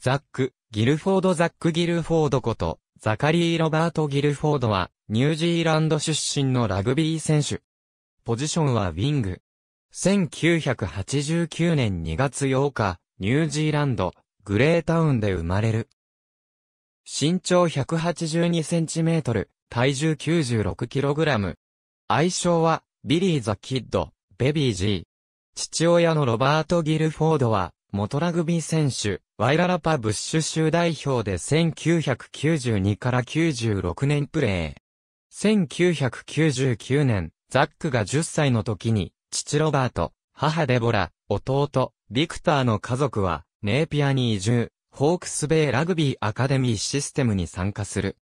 ザック、ギルフォード・ザック・ギルフォードこと、ザカリー・ロバート・ギルフォードは、ニュージーランド出身のラグビー選手。ポジションはウィング。1989年2月8日、ニュージーランド、グレータウンで生まれる。身長1 8 2トル、体重9 6ラム。愛称は、ビリー・ザ・キッド、ベビー・ジー。父親のロバート・ギルフォードは、元ラグビー選手、ワイララパブッシュ州代表で1992から96年プレー。1999年、ザックが10歳の時に、父ロバート、母デボラ、弟、ビクターの家族は、ネーピアに移住、ホークスベイラグビーアカデミーシステムに参加する。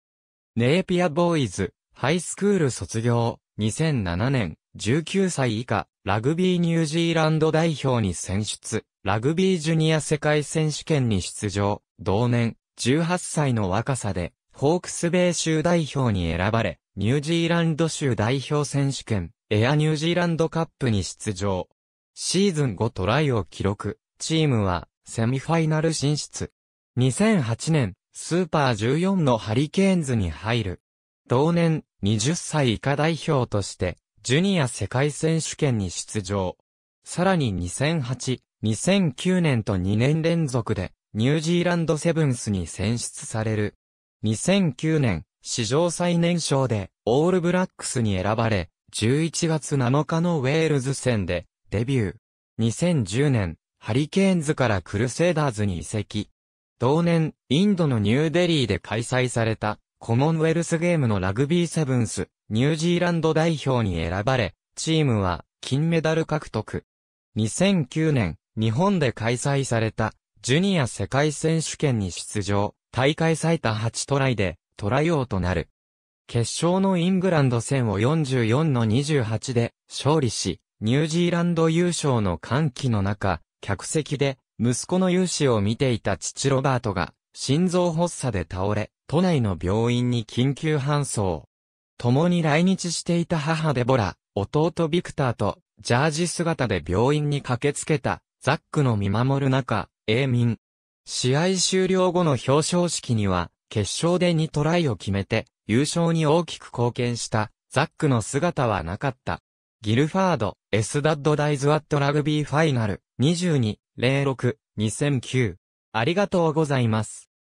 ネーピアボーイズ、ハイスクール卒業、2007年、19歳以下、ラグビーニュージーランド代表に選出。ラグビージュニア世界選手権に出場、同年、18歳の若さで、ホークス米州代表に選ばれ、ニュージーランド州代表選手権、エアニュージーランドカップに出場。シーズン5トライを記録、チームは、セミファイナル進出。2008年、スーパー14のハリケーンズに入る。同年、20歳以下代表として、ジュニア世界選手権に出場。さらに2008、2009年と2年連続で、ニュージーランドセブンスに選出される。2009年、史上最年少で、オールブラックスに選ばれ、11月7日のウェールズ戦で、デビュー。2010年、ハリケーンズからクルセイダーズに移籍。同年、インドのニューデリーで開催された、コモンウェルスゲームのラグビーセブンス、ニュージーランド代表に選ばれ、チームは、金メダル獲得。2009年、日本で開催された、ジュニア世界選手権に出場、大会最多8トライで、トライ王となる。決勝のイングランド戦を44の28で勝利し、ニュージーランド優勝の歓喜の中、客席で息子の勇姿を見ていた父ロバートが心臓発作で倒れ、都内の病院に緊急搬送。共に来日していた母デボラ、弟ビクターとジャージ姿で病院に駆けつけたザックの見守る中、英民。試合終了後の表彰式には、決勝で2トライを決めて、優勝に大きく貢献した、ザックの姿はなかった。ギルファード、エスダッドダイズワットラグビーファイナル、22、06、2009。ありがとうございます。